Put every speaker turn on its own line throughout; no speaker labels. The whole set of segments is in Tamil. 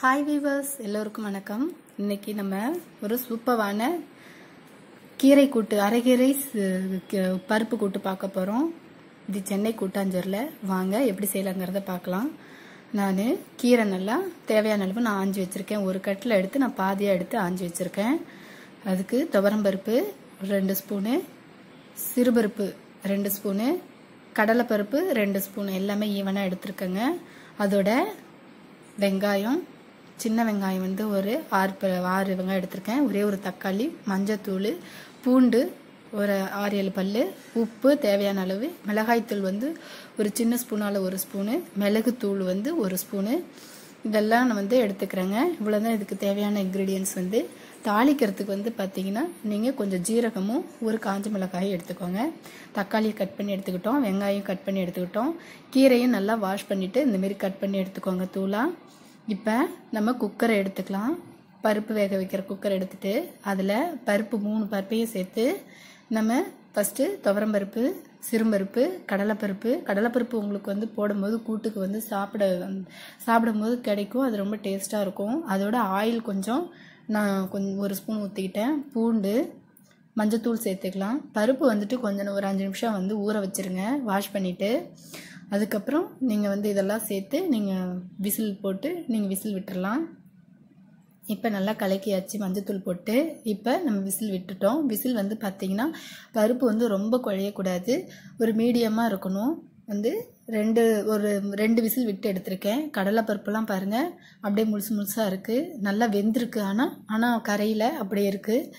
ஹாய் வீவர்ஸ் எல்லோருக்கும் வணக்கம் இன்னைக்கு நம்ம ஒரு சூப்பரான கீரை கூட்டு அரைகீரை பருப்பு கூட்டு பார்க்க போகிறோம் இது சென்னை கூட்டாஞ்சூரில் வாங்க எப்படி செய்யலாங்கிறத பார்க்கலாம் நான் கீரை நல்லா தேவையான அளவு நான் ஆஞ்சி வச்சுருக்கேன் ஒரு கட்டில் எடுத்து நான் பாதியாக எடுத்து ஆஞ்சி வச்சுருக்கேன் அதுக்கு துவரம்பருப்பு ரெண்டு ஸ்பூனு சிறுபருப்பு ரெண்டு ஸ்பூனு கடலைப்பருப்பு ரெண்டு ஸ்பூன் எல்லாமே ஈவனாக எடுத்துருக்கேங்க அதோட வெங்காயம் சின்ன வெங்காயம் வந்து ஒரு ஆறு ஆறு வெங்காயம் எடுத்திருக்கேன் ஒரே ஒரு தக்காளி மஞ்சத்தூள் பூண்டு ஒரு ஆறு ஏழு பல் உப்பு தேவையான அளவு மிளகாய்த்தூள் வந்து ஒரு சின்ன ஸ்பூனால் ஒரு ஸ்பூனு மிளகுத்தூள் வந்து ஒரு ஸ்பூனு இதெல்லாம் நான் வந்து எடுத்துக்கிறேங்க இவ்வளோ தான் இதுக்கு தேவையான இன்க்ரீடியன்ஸ் வந்து தாளிக்கிறதுக்கு வந்து பார்த்தீங்கன்னா நீங்கள் கொஞ்சம் ஜீரகமும் ஒரு காஞ்ச மிளகாயும் எடுத்துக்கோங்க தக்காளியை கட் பண்ணி எடுத்துக்கிட்டோம் வெங்காயம் கட் பண்ணி எடுத்துக்கிட்டோம் கீரையும் நல்லா வாஷ் பண்ணிவிட்டு இந்தமாரி கட் பண்ணி எடுத்துக்கோங்க தூளாக இப்போ நம்ம குக்கரை எடுத்துக்கலாம் பருப்பு வேக வைக்கிற குக்கர் எடுத்துகிட்டு அதில் பருப்பு மூணு பருப்பையும் சேர்த்து நம்ம ஃபஸ்ட்டு துவரம்பருப்பு சிறும்பருப்பு கடலைப்பருப்பு கடலைப்பருப்பு உங்களுக்கு வந்து போடும்போது கூட்டுக்கு வந்து சாப்பிட சாப்பிடும்போது கிடைக்கும் அது ரொம்ப டேஸ்ட்டாக இருக்கும் அதோட ஆயில் கொஞ்சம் நான் கொஞ்சம் ஒரு ஸ்பூன் ஊற்றிக்கிட்டேன் பூண்டு மஞ்சத்தூள் சேர்த்துக்கலாம் பருப்பு வந்துட்டு கொஞ்சம் ஒரு அஞ்சு நிமிஷம் வந்து ஊற வச்சுருங்க வாஷ் பண்ணிவிட்டு அதுக்கப்புறம் நீங்கள் வந்து இதெல்லாம் சேர்த்து நீங்கள் விசில் போட்டு நீங்கள் விசில் விட்டுடலாம் இப்போ நல்லா கலக்கியாச்சு மஞ்சத்தூள் போட்டு இப்போ நம்ம விசில் விட்டுட்டோம் விசில் வந்து பார்த்திங்கன்னா பருப்பு வந்து ரொம்ப குழையக்கூடாது ஒரு மீடியமாக இருக்கணும் வந்து ரெண்டு ஒரு ரெண்டு விசில் விட்டு எடுத்திருக்கேன் கடலை பருப்புலாம் பாருங்கள் அப்படியே முழுசு முழுசாக இருக்குது நல்லா வெந்திருக்கு ஆனால் ஆனால் கரையில் அப்படியே இருக்குது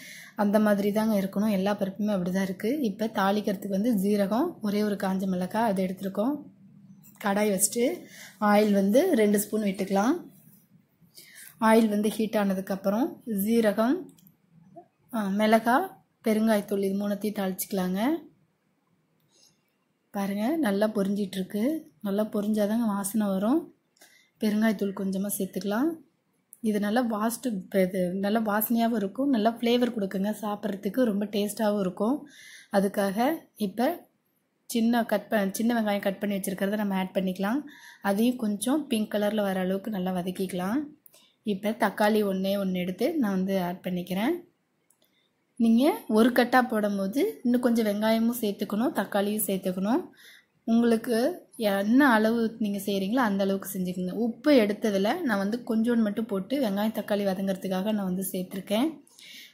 அந்த மாதிரி தாங்க இருக்கணும் எல்லா பருப்புமே அப்படி தான் இருக்குது இப்போ தாளிக்கிறதுக்கு வந்து ஜீரகம் ஒரே ஒரு காஞ்ச மிளகாய் அது எடுத்திருக்கோம் கடாய் வச்சுட்டு ஆயில் வந்து ரெண்டு ஸ்பூன் விட்டுக்கலாம் ஆயில் வந்து ஹீட் ஆனதுக்கப்புறம் ஜீரகம் மிளகாய் பெருங்காயத்தூள் இது மூணுத்தையும் தாளிச்சிக்கலாங்க பாருங்கள் நல்லா பொரிஞ்சிட்ருக்கு நல்லா பொரிஞ்சாதாங்க வாசனை வரும் பெருங்காயத்தூள் கொஞ்சமாக சேர்த்துக்கலாம் இது நல்லா வாஸ்ட்டு இது நல்லா வாசனையாகவும் இருக்கும் நல்லா ஃப்ளேவர் கொடுக்குங்க சாப்பிட்றதுக்கு ரொம்ப டேஸ்ட்டாகவும் இருக்கும் அதுக்காக இப்போ சின்ன கட் ப சின்ன வெங்காயம் கட் பண்ணி வச்சுருக்கிறத நம்ம ஆட் பண்ணிக்கலாம் அதையும் கொஞ்சம் பிங்க் கலரில் வர அளவுக்கு நல்லா வதக்கிக்கலாம் இப்போ தக்காளி ஒன்றே ஒன்று எடுத்து நான் வந்து ஆட் பண்ணிக்கிறேன் நீங்கள் ஒரு கட்டாக போடும்போது இன்னும் கொஞ்சம் வெங்காயமும் சேர்த்துக்கணும் தக்காளியும் சேர்த்துக்கணும் உங்களுக்கு என்ன அளவு நீங்கள் செய்கிறீங்களோ அந்த அளவுக்கு செஞ்சுக்கோங்க உப்பு எடுத்ததில் நான் வந்து கொஞ்சோண்டு மட்டும் போட்டு வெங்காயம் தக்காளி வதங்கிறதுக்காக நான் வந்து சேர்த்துருக்கேன்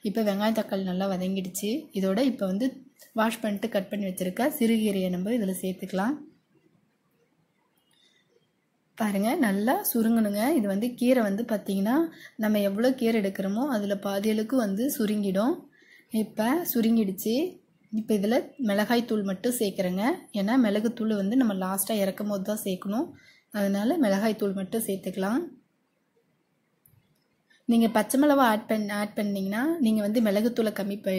இப்போ வெங்காயம் தக்காளி நல்லா வதங்கிடுச்சு இதோட இப்போ வந்து வாஷ் பண்ணிட்டு கட் பண்ணி வச்சுருக்க சிறுகீரையை நம்ம இதில் சேர்த்துக்கலாம் பாருங்கள் நல்லா சுருங்கணுங்க இது வந்து கீரை வந்து பார்த்திங்கன்னா நம்ம எவ்வளோ கீரை எடுக்கிறோமோ அதில் பாதியலுக்கு வந்து சுருங்கிடும் இப்போ சுருங்கிடுச்சு இப்போ இதில் மிளகாய்த்தூள் மட்டும் சேர்க்குறேங்க ஏன்னா மிளகுத்தூள் வந்து நம்ம லாஸ்ட்டாக இறக்கும் போது தான் சேர்க்கணும் அதனால் மிளகாய்த்தூள் மட்டும் சேர்த்துக்கலாம் நீங்கள் பச்சை மிளகா ஆட் பண் ஆட் பண்ணிங்கன்னா நீங்கள் வந்து மிளகுத்தூளை கம்மி ப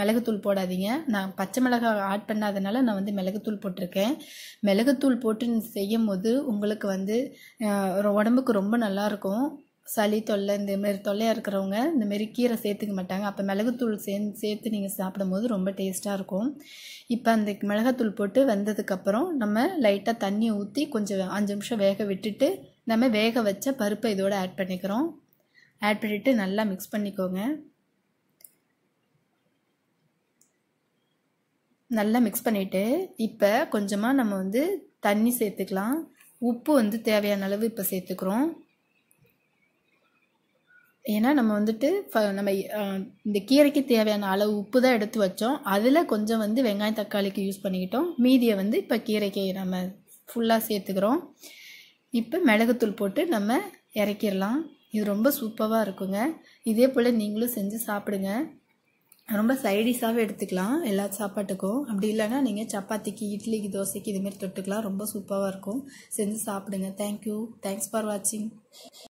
மிளகுத்தூள் போடாதீங்க நான் பச்சை மிளகா ஆட் பண்ணாதனால நான் வந்து மிளகுத்தூள் போட்டிருக்கேன் மிளகுத்தூள் போட்டு செய்யும் போது உங்களுக்கு வந்து உடம்புக்கு ரொம்ப நல்லாயிருக்கும் சளி தொல்லை இந்த மாரி தொல்லையாக இருக்கிறவங்க இந்த மாரி கீரை சேர்த்துக்க மாட்டாங்க அப்போ மிளகுத்தூள் சே சேர்த்து நீங்கள் சாப்பிடும்போது ரொம்ப டேஸ்ட்டாக இருக்கும் இப்போ அந்த மிளகாத்தூள் போட்டு வந்ததுக்கப்புறம் நம்ம லைட்டாக தண்ணி ஊற்றி கொஞ்சம் அஞ்சு நிமிஷம் வேக விட்டுட்டு நம்ம வேக வச்ச பருப்பை இதோடு ஆட் பண்ணிக்கிறோம் ஆட் பண்ணிவிட்டு நல்லா மிக்ஸ் பண்ணிக்கோங்க நல்லா மிக்ஸ் பண்ணிவிட்டு இப்போ கொஞ்சமாக நம்ம வந்து தண்ணி சேர்த்துக்கலாம் உப்பு வந்து தேவையான அளவு இப்போ சேர்த்துக்கிறோம் ஏன்னா நம்ம வந்துட்டு நம்ம இந்த கீரைக்கு தேவையான அளவு உப்பு தான் எடுத்து வச்சோம் அதில் கொஞ்சம் வந்து வெங்காயம் தக்காளிக்கு யூஸ் பண்ணிக்கிட்டோம் மீதியை வந்து இப்போ கீரைக்கு நம்ம ஃபுல்லாக சேர்த்துக்கிறோம் இப்போ மிளகுத்தூள் போட்டு நம்ம இறக்கிடலாம் இது ரொம்ப சூப்பராக இருக்குங்க இதே போல் நீங்களும் செஞ்சு சாப்பிடுங்க ரொம்ப சைடிஷாகவே எடுத்துக்கலாம் எல்லா சாப்பாட்டுக்கும் அப்படி இல்லைன்னா நீங்கள் சப்பாத்திக்கு இட்லிக்கு தோசைக்கு இதுமாரி தொட்டுக்கலாம் ரொம்ப சூப்பராக இருக்கும் செஞ்சு சாப்பிடுங்க தேங்க்யூ தேங்க்ஸ் ஃபார் வாட்சிங்